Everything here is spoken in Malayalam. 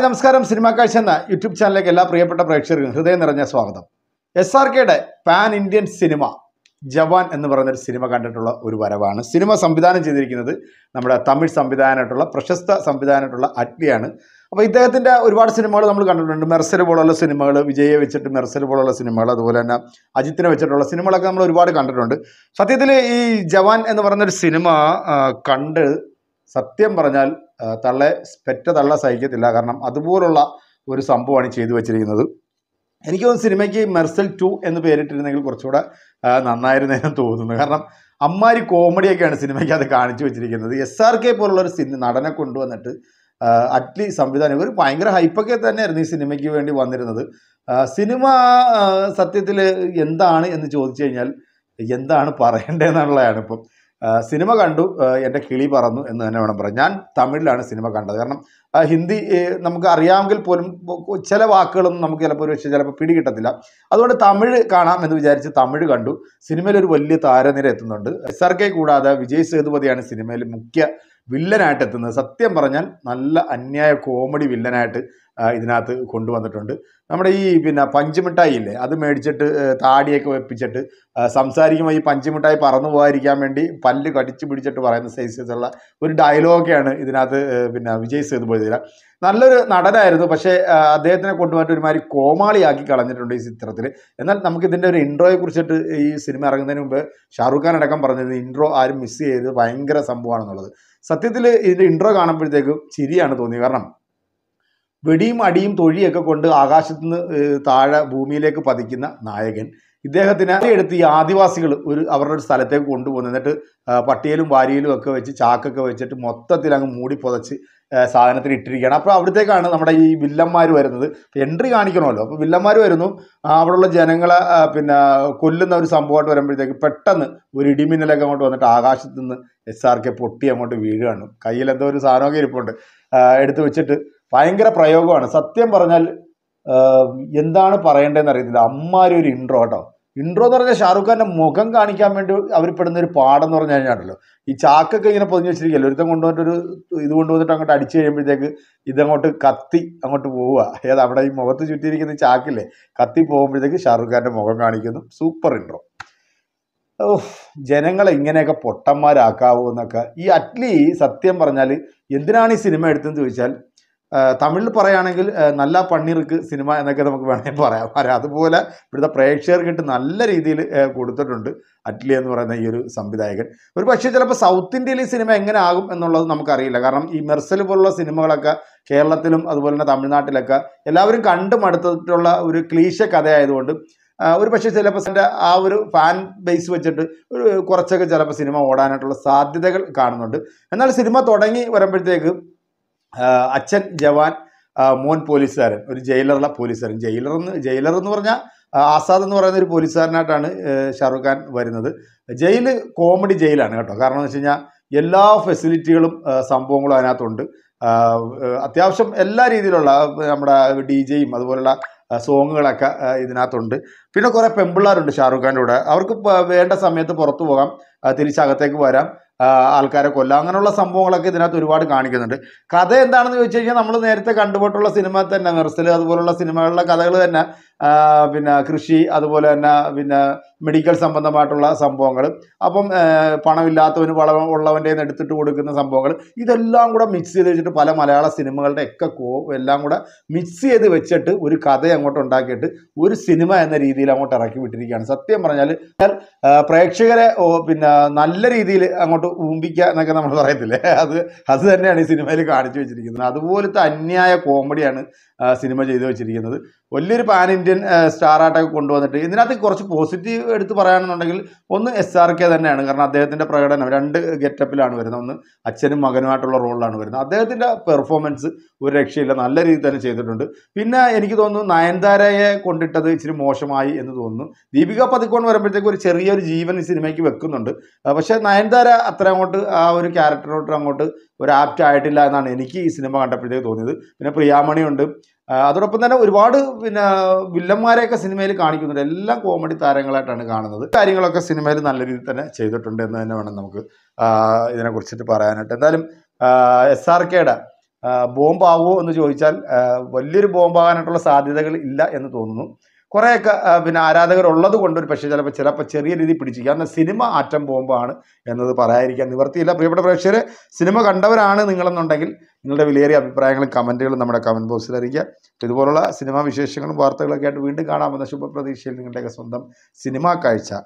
ഹായ് നമസ്കാരം സിനിമാ കാഴ്ച എന്ന യൂട്യൂബ് ചാനലിലേക്ക് എല്ലാ പ്രിയപ്പെട്ട പ്രേക്ഷകർക്കും ഹൃദയം നിറഞ്ഞ സ്വാഗതം എസ് ആർ കെയുടെ പാൻ ഇന്ത്യൻ സിനിമ ജവാൻ എന്ന് പറയുന്നൊരു സിനിമ കണ്ടിട്ടുള്ള ഒരു വരവാണ് സിനിമ സംവിധാനം ചെയ്തിരിക്കുന്നത് നമ്മുടെ തമിഴ് സംവിധാനമായിട്ടുള്ള പ്രശസ്ത സംവിധാനമായിട്ടുള്ള അറ്റ്ലിയാണ് അപ്പോൾ ഇദ്ദേഹത്തിൻ്റെ ഒരുപാട് സിനിമകൾ നമ്മൾ കണ്ടിട്ടുണ്ട് മെർസൽ പോലുള്ള സിനിമകൾ വിജയെ വെച്ചിട്ട് മെർസൽ പോലുള്ള സിനിമകൾ അതുപോലെ തന്നെ അജിത്തിനെ വെച്ചിട്ടുള്ള സിനിമകളൊക്കെ നമ്മൾ ഒരുപാട് കണ്ടിട്ടുണ്ട് സത്യത്തിൽ ഈ ജവാൻ എന്ന് പറയുന്നൊരു സിനിമ കണ്ട് സത്യം പറഞ്ഞാൽ തള്ളെ പെറ്റ തള്ള സഹിക്കത്തില്ല കാരണം അതുപോലുള്ള ഒരു സംഭവമാണ് ചെയ്തു വെച്ചിരിക്കുന്നത് എനിക്ക് തോന്നുന്നു സിനിമയ്ക്ക് മെർസൽ ടു എന്ന് പേരിട്ടിരുന്നെങ്കിൽ കുറച്ചുകൂടെ നന്നായിരുന്നേന്ന് തോന്നുന്നു കാരണം അമ്മാരി കോമഡിയൊക്കെയാണ് സിനിമയ്ക്ക് അത് കാണിച്ചു വെച്ചിരിക്കുന്നത് എസ് ആർ കെ പോലുള്ള ഒരു സിനിമ നടനെ കൊണ്ടുവന്നിട്ട് അറ്റ്ലി സംവിധാനം ഒരു ഭയങ്കര ഹൈപ്പൊക്കെ തന്നെയായിരുന്നു ഈ സിനിമയ്ക്ക് വേണ്ടി വന്നിരുന്നത് സിനിമ സത്യത്തിൽ എന്താണ് എന്ന് ചോദിച്ചു കഴിഞ്ഞാൽ എന്താണ് പറയേണ്ടതെന്നുള്ളതാണ് ഇപ്പം സിനിമ കണ്ടു എൻ്റെ കിളി പറന്നു എന്ന് തന്നെ വേണം പറയാം ഞാൻ തമിഴിലാണ് സിനിമ കണ്ടത് കാരണം ഹിന്ദി നമുക്ക് അറിയാമെങ്കിൽ പോലും ചില വാക്കുകളൊന്നും നമുക്ക് ചിലപ്പോൾ ഒരു പക്ഷേ ചിലപ്പോൾ പിടികിട്ടത്തില്ല അതുകൊണ്ട് തമിഴ് കാണാം എന്ന് വിചാരിച്ച് തമിഴ് കണ്ടു സിനിമയിൽ ഒരു വലിയ താരനിര എത്തുന്നുണ്ട് എസ് ആർ കെ കൂടാതെ വിജയ് സേതുപതിയാണ് സിനിമയിൽ മുഖ്യ വില്ലനായിട്ട് എത്തുന്നത് സത്യം പറഞ്ഞാൽ നല്ല അന്യായ കോമഡി വില്ലനായിട്ട് ഇതിനകത്ത് കൊണ്ടുവന്നിട്ടുണ്ട് നമ്മുടെ ഈ പിന്നെ പഞ്ചുമിഠായി ഇല്ലേ അത് മേടിച്ചിട്ട് താടിയൊക്കെ വെപ്പിച്ചിട്ട് സംസാരിക്കുമ്പോൾ ഈ പഞ്ചുമിഠായി പറന്നു പോകാതിരിക്കാൻ വേണ്ടി പല്ല് കടിച്ചു പിടിച്ചിട്ട് പറയുന്ന സൈസസുള്ള ഒരു ഡയലോഗൊക്കെയാണ് ഇതിനകത്ത് പിന്നെ വിജയ് സേതുപതി ചെയ്തില്ല നല്ലൊരു നടനായിരുന്നു പക്ഷേ അദ്ദേഹത്തിനെ കൊണ്ടുപോയിട്ട് ഒരുമാതിരി കോമാളിയാക്കി കളഞ്ഞിട്ടുണ്ട് ഈ ചിത്രത്തിൽ എന്നാൽ നമുക്ക് ഇതിൻ്റെ ഒരു ഇൻട്രോയെ കുറിച്ചിട്ട് ഈ സിനിമ ഇറങ്ങുന്നതിന് മുമ്പ് ഷാറുഖ് ഖാൻ അടക്കം പറഞ്ഞത് ഇൻട്രോ ആരും മിസ് ചെയ്ത് ഭയങ്കര സംഭവമാണെന്നുള്ളത് സത്യത്തിൽ ഇതിൻ്റെ ഇൻട്രോ കാണുമ്പോഴത്തേക്കും ചിരിയാണ് തോന്നിയത് കാരണം വെടിയും അടിയും തൊഴിയൊക്കെ കൊണ്ട് ആകാശത്തുനിന്ന് താഴെ ഭൂമിയിലേക്ക് പതിക്കുന്ന നായകൻ ഇദ്ദേഹത്തിനെ എടുത്ത് ഈ ആദിവാസികൾ ഒരു അവരുടെ ഒരു സ്ഥലത്തേക്ക് കൊണ്ടുപോകുന്നു എന്നിട്ട് പട്ടിയലും വാരിയിലും ഒക്കെ വെച്ച് ചാക്കൊക്കെ വെച്ചിട്ട് മൊത്തത്തിൽ അങ്ങ് മൂടി പുതച്ച് സാധനത്തിൽ ഇട്ടിരിക്കുകയാണ് അപ്പോൾ അവിടത്തേക്കാണ് നമ്മുടെ ഈ വില്ലന്മാർ വരുന്നത് എൻട്രി കാണിക്കണമല്ലോ അപ്പോൾ വില്ലന്മാർ വരുന്നു അവിടെയുള്ള ജനങ്ങളെ പിന്നെ കൊല്ലുന്ന ഒരു സംഭവമായിട്ട് വരുമ്പോഴത്തേക്ക് പെട്ടെന്ന് ഒരു ഇടിമിന്നലൊക്കെ അങ്ങോട്ട് വന്നിട്ട് ആകാശത്ത് നിന്ന് എസ് ആർ കെ പൊട്ടി അങ്ങോട്ട് വീഴുകയാണ് കയ്യിൽ എന്തോ ഒരു സാധനമൊക്കെ ഇരിപ്പുണ്ട് എടുത്തു വെച്ചിട്ട് ഭയങ്കര പ്രയോഗമാണ് സത്യം പറഞ്ഞാൽ എന്താണ് പറയേണ്ടതെന്ന് അറിയത്തില്ല അമ്മാരി ഒരു ഇൻട്രോ കേട്ടോ ഇൻട്രോ എന്ന് പറഞ്ഞാൽ ഷാറുഖ് ഖാൻ്റെ മുഖം കാണിക്കാൻ വേണ്ടി അവർ പെടുന്ന ഒരു പാടം എന്ന് പറഞ്ഞു കഴിഞ്ഞാണല്ലോ ഈ ചാക്കൊക്കെ ഇങ്ങനെ പൊതിഞ്ഞു വെച്ചിരിക്കുകയല്ലോ ഒരുത്തം ഒരു ഇത് കൊണ്ടുവന്നിട്ട് അങ്ങോട്ട് അടിച്ചു കഴിയുമ്പോഴത്തേക്ക് ഇതങ്ങോട്ട് കത്തി അങ്ങോട്ട് പോവുക അതായത് അവിടെ ഈ മുഖത്ത് ചുറ്റിയിരിക്കുന്ന ചാക്കില്ലേ കത്തി പോകുമ്പോഴത്തേക്ക് ഷാറുഖ് ഖാൻ്റെ മുഖം കാണിക്കുന്നു സൂപ്പർ ഇൻട്രോ ജനങ്ങളെ ഇങ്ങനെയൊക്കെ പൊട്ടന്മാരാക്കാവൂ എന്നൊക്കെ ഈ അറ്റ്ലി സത്യം പറഞ്ഞാൽ എന്തിനാണ് ഈ സിനിമ എടുത്തതെന്ന് ചോദിച്ചാൽ തമിഴിൽ പറയുകയാണെങ്കിൽ നല്ല പണ്ണീർക്ക് സിനിമ എന്നൊക്കെ നമുക്ക് വേണമെങ്കിൽ പറയാം അതുപോലെ ഇവിടുത്തെ പ്രേക്ഷകർക്കിട്ട് നല്ല രീതിയിൽ കൊടുത്തിട്ടുണ്ട് അറ്റ്ലി എന്ന് പറയുന്ന ഈ ഒരു സംവിധായകൻ ഒരു പക്ഷേ ചിലപ്പോൾ സൗത്ത് ഇന്ത്യയിൽ സിനിമ എങ്ങനെ ആകും എന്നുള്ളത് നമുക്കറിയില്ല കാരണം ഈ മെർസൽ പോലുള്ള സിനിമകളൊക്കെ കേരളത്തിലും അതുപോലെ തന്നെ തമിഴ്നാട്ടിലൊക്കെ എല്ലാവരും കണ്ടു മടുത്തിട്ടുള്ള ഒരു ക്ലീശ കഥയായതുകൊണ്ട് ഒരു പക്ഷേ ചിലപ്പോൾ എൻ്റെ ആ ഒരു ഫാൻ ബേസ് വെച്ചിട്ട് ഒരു കുറച്ചൊക്കെ ചിലപ്പോൾ സിനിമ ഓടാനായിട്ടുള്ള സാധ്യതകൾ കാണുന്നുണ്ട് എന്നാൽ സിനിമ തുടങ്ങി വരുമ്പോഴത്തേക്ക് അച്ഛൻ ജവാൻ മോൻ പോലീസുകാരൻ ഒരു ജയിലറുള്ള പോലീസുകാരൻ ജയിലർ എന്ന് ജയിലർ എന്ന് പറഞ്ഞാൽ ആസാദ് എന്ന് പറയുന്ന ഒരു പോലീസുകാരനായിട്ടാണ് ഷാറുഖ് ഖാൻ വരുന്നത് ജയില് കോമഡി ജയിലാണ് കേട്ടോ കാരണം എന്ന് വെച്ച് കഴിഞ്ഞാൽ എല്ലാ ഫെസിലിറ്റികളും സംഭവങ്ങളും അതിനകത്തുണ്ട് അത്യാവശ്യം എല്ലാ രീതിയിലുള്ള നമ്മുടെ ഡി ജെയും അതുപോലുള്ള സോങ്ങുകളൊക്കെ ഇതിനകത്തുണ്ട് പിന്നെ കുറേ പെമ്പിള്ളാരുണ്ട് ഷാറുഖ് ഖാൻ്റെ കൂടെ അവർക്ക് വേണ്ട സമയത്ത് പുറത്തു പോകാം തിരിച്ചകത്തേക്ക് വരാം ആൾക്കാരെ കൊല്ലുക അങ്ങനെയുള്ള സംഭവങ്ങളൊക്കെ ഇതിനകത്ത് ഒരുപാട് കാണിക്കുന്നുണ്ട് കഥ എന്താണെന്ന് ചോദിച്ചു കഴിഞ്ഞാൽ നമ്മൾ നേരത്തെ കണ്ടുപോയിട്ടുള്ള സിനിമ തന്നെ മെർസൽ അതുപോലുള്ള സിനിമകളിലെ കഥകൾ തന്നെ പിന്നെ കൃഷി അതുപോലെ തന്നെ പിന്നെ മെഡിക്കൽ സംബന്ധമായിട്ടുള്ള സംഭവങ്ങൾ അപ്പം പണമില്ലാത്തവന് വളം ഉള്ളവൻ്റെ എടുത്തിട്ട് കൊടുക്കുന്ന സംഭവങ്ങൾ ഇതെല്ലാം കൂടെ മിക്സ് ചെയ്ത് വെച്ചിട്ട് പല മലയാള സിനിമകളുടെ ഒക്കെ കോ എല്ലാം കൂടെ മിക്സ് ചെയ്ത് വെച്ചിട്ട് ഒരു കഥ അങ്ങോട്ട് ഉണ്ടാക്കിയിട്ട് ഒരു സിനിമ എന്ന രീതിയിൽ അങ്ങോട്ട് ഇറക്കി വിട്ടിരിക്കുകയാണ് സത്യം പറഞ്ഞാൽ പ്രേക്ഷകരെ പിന്നെ നല്ല രീതിയിൽ അങ്ങോട്ട് ഊമ്പിക്ക എന്നൊക്കെ നമ്മൾ പറയത്തില്ലേ അത് അത് തന്നെയാണ് ഈ സിനിമയിൽ കാണിച്ചു വെച്ചിരിക്കുന്നത് അതുപോലത്തെ അന്യായ കോമഡിയാണ് സിനിമ ചെയ്തു വെച്ചിരിക്കുന്നത് വലിയൊരു പാൻ ഇന്ത്യൻ സ്റ്റാറായിട്ടൊക്കെ കൊണ്ടുവന്നിട്ട് ഇതിനകത്ത് കുറച്ച് പോസിറ്റീവ് എടുത്ത് പറയുകയാണെന്നുണ്ടെങ്കിൽ ഒന്ന് എസ് ആർ കെ തന്നെയാണ് കാരണം അദ്ദേഹത്തിൻ്റെ പ്രകടനം രണ്ട് ഗെറ്റപ്പിലാണ് വരുന്നത് ഒന്ന് അച്ഛനും മകനുമായിട്ടുള്ള റോളിലാണ് വരുന്നത് അദ്ദേഹത്തിൻ്റെ പെർഫോമൻസ് ഒരു രക്ഷയില്ല നല്ല രീതിയിൽ തന്നെ ചെയ്തിട്ടുണ്ട് പിന്നെ എനിക്ക് തോന്നുന്നു നയൻതാരയെ കൊണ്ടിട്ടത് ഇച്ചിരി മോശമായി എന്ന് തോന്നുന്നു ദീപിക പതിക്കോൺ വരുമ്പോഴത്തേക്ക് ഒരു ചെറിയൊരു ജീവൻ ഈ സിനിമയ്ക്ക് വെക്കുന്നുണ്ട് പക്ഷേ നയൻതാര അത്ര അങ്ങോട്ട് ആ ഒരു ക്യാരക്ടറിനോട്ട് അങ്ങോട്ട് ഒരു ആപ്റ്റ് ആയിട്ടില്ല എന്നാണ് എനിക്ക് ഈ സിനിമ കണ്ടപ്പോഴത്തേക്ക് തോന്നിയത് പിന്നെ പ്രിയാമണിയുണ്ട് അതോടൊപ്പം തന്നെ ഒരുപാട് പിന്നെ വില്ലന്മാരെയൊക്കെ സിനിമയിൽ കാണിക്കുന്നുണ്ട് എല്ലാം കോമഡി താരങ്ങളായിട്ടാണ് കാണുന്നത് കാര്യങ്ങളൊക്കെ സിനിമയിൽ നല്ല രീതിയിൽ തന്നെ ചെയ്തിട്ടുണ്ട് എന്ന് തന്നെ വേണം നമുക്ക് കുറിച്ചിട്ട് പറയാനായിട്ട് എന്തായാലും എസ് ആർ കെയുടെ ബോംബാവോ എന്ന് ചോദിച്ചാൽ വലിയൊരു ബോംബാകാനായിട്ടുള്ള സാധ്യതകൾ ഇല്ല എന്ന് തോന്നുന്നു കുറേയൊക്കെ പിന്നെ ആരാധകരുള്ളത് കൊണ്ട് ഒരു പക്ഷേ ചിലപ്പോൾ ചിലപ്പോൾ ചെറിയ രീതിയിൽ പിടിച്ചു കാരണം സിനിമ ആറ്റം ബോംബാണ് എന്നത് പറയാതിരിക്കാൻ നിവർത്തിയില്ല പ്രിയപ്പെട്ട പ്രേക്ഷകർ സിനിമ കണ്ടവരാണ് നിങ്ങളെന്നുണ്ടെങ്കിൽ നിങ്ങളുടെ വിലയേറിയ അഭിപ്രായങ്ങളും കമൻറ്റുകളും നമ്മുടെ കമൻറ്റ് ബോക്സിൽ അറിയിക്കുക ഇതുപോലുള്ള സിനിമാ വിശേഷങ്ങളും വാർത്തകളൊക്കെ ആയിട്ട് വീണ്ടും കാണാമെന്ന ശുഭപ്രതീക്ഷയിൽ നിങ്ങളുടെയൊക്കെ സ്വന്തം സിനിമാ കാഴ്ച